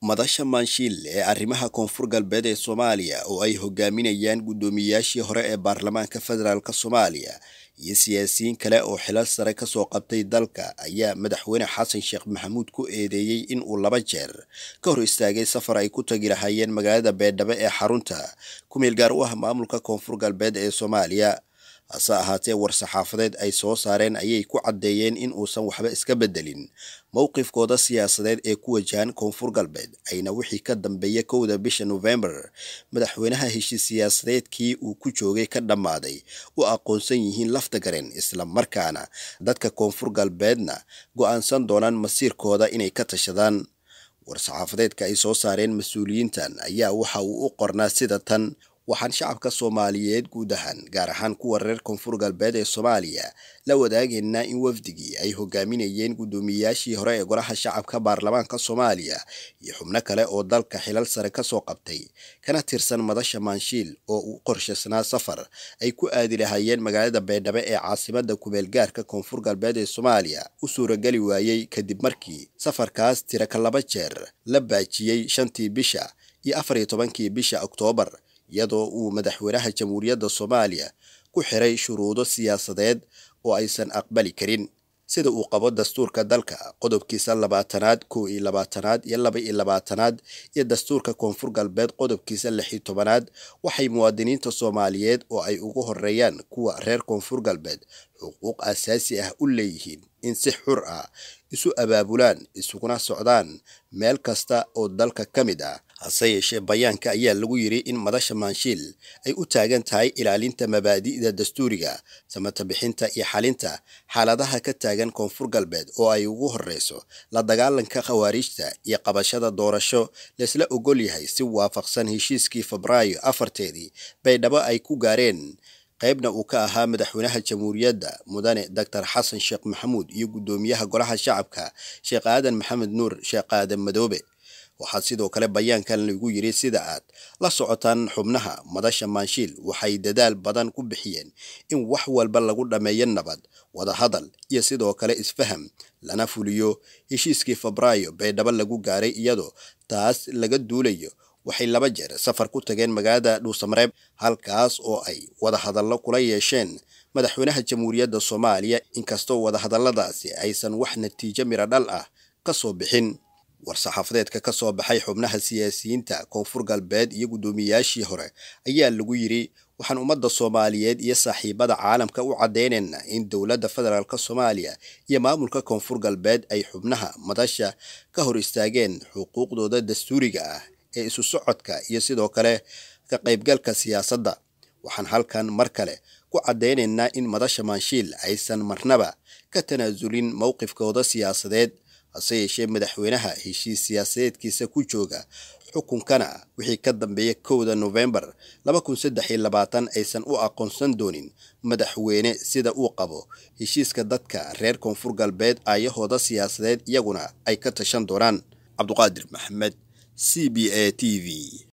madasha maanshiil ee arrimaha koonfur galbeed ee soomaaliya oo ay hogaaminayaan guddoomiyeyaashii hore ee baarlamaanka federaalk soomaaliya iyo siyaasiyiin kale oo xilal sare kasoo qabtay dalka ayaa madaxweyne xasan sheekh maxamuud ku eedeeyey in uu laba jeer ka hor istaagay safar ay ku tagi lahaayeen magaalada beedhabo ee xarunta ku meel gaar u ah maamulka koonfur galbeed ee soomaaliya hase ahaatee war-saxaafadeed ay soo saareen ayay ku caddeeyeen in uusan waxba iska bedelin mowqifkooda siyaasadeed ee ku wajahan koonfur galbeed ayna wixii ka dambeeya kowda bisha nofembar madaxweynaha heshiis siyaasadeedkii uu ku joogay ka dhammaaday u aqoonsan yihiin lafta gareen isla markaana dadka koonfur galbeedna go-aansan doonaan masiirkooda inay ka tashadaan war-saxaafadeedka ay soo saareen mas-uuliyiintan ayaa waxa uu u qornaa sida tan waxaan shacabka soomaaliyeed guud ahaan gaar ahaan kuwa reer koonfur galbeed ee soomaaliya la wadaageynaa in wafdigii ay hogaaminayeen guddoomiyeyaashii hore ee golaha shacabka baarlamaanka soomaaliya iyo xubno kale oo dalka xilal sare kasoo qabtay kana tirsan madasha maanshiil oo u qorshaysnaa safar ay ku aadi lahaayeen magaalada baydhabo ee caasimada kumeelgaarka koonfur galbeed ee soomaaliya u suurageli waayey kadib markii safarkaas ka laba jeer la baajiyey shantii bisha iyo afar iyo tobankii bisha oktoobar iyadoo uu madaxweynaha jamhuuriyadda soomaaliya ku xiray shuruudo siyaasadeed oo aysan aqbali karin sida uu qabo dastuurka dalka qodobkiisa labaatanaad kow iyo labaatanaad iyo laba iyo labaatanaad iyo dastuurka koonfur galbeed qodobkiisa lix iyo tobanaad waxay muwaadiniinta soomaaliyeed oo ay ugu horeeyaan kuwa reer koonfur galbeed xuquuq asaasi ah u leeyihiin in si xur ah isu abaabulaan isuguna socdaan meel kasta oo dalka ka mid ah hase yeeshee bayaanka ayaa lagu yiri in madasha maanshiil ay u taagan tahay ilaalinta mabaadi'da dastuuriga samata iyo xalinta xaaladaha ka taagan koonfur galbeed oo ay ugu horeyso la dagaalanka khawaariijta iyo qabashada doorasho laysla ogol yahay si waafaqsan heshiiskii febraayo afarteedii baydhabo ay ku gaareen qeybna uu ka ahaa madaxweynaha jamhuuriyadda mudane doctor xasan sheekh maxamuud iyo guddoomiyaha golaha shacabka sheekh aadan maxamed nuur sheekh aadan madoobe waxaa sidoo kale bayaankan lagu yiri sida aad la socotaan xubnaha madasha maanshiil waxay dadaal badan ku bixiyeen in wax walba lagu dhammeeyo nabad wadahadal iyo sidoo kale isfaham lana fuliyo heshiiskii febraayo baydhabo lagu gaaray iyadoo taas laga duulayo waxay laba jeer safar ku tageen magaalada dhuusamareeb halkaas oo ay wadahadallo kula yeesheen madaxweynaha jamhuuriyadda soomaaliya inkastoo wadahadalladaasi aysan wax natiijo miradhal ah ka soo bixin war-saxaafadeedka ka soo baxay xubnaha siyaasiyiinta koonfur galbeed iyo guddoomiyayaashii hore ayaa lagu yidhi waxaan ummadda soomaaliyeed iyo saaxiibada caalamka u caddaynaynaa in dowladda federaalk soomaaliya iyo maamulka koonfur galbeed ay xubnaha madasha ka hor istaageen xuquuqdooda dastuuriga ah ee isu socodka iyo sidoo kale ka qaybgalka siyaasadda waxaan halkan mar kale ku caddaynaynaa in madasha maanshiil aysan marnaba ka tanaasulin mowqifkooda siyaasadeed hase yeeshee madaxweynaha heshiis siyaasadeedkiisa ku jooga xukunkana wixii ka dambeeya kowda nofembar aysan u aqoonsan doonin madaxweyne sida uu qabo heshiiska dadka reer koonfur galbeed aayahooda siyaasadeed iyaguna ay ka tashan doonaan cabduqaadir maxamed c b a t v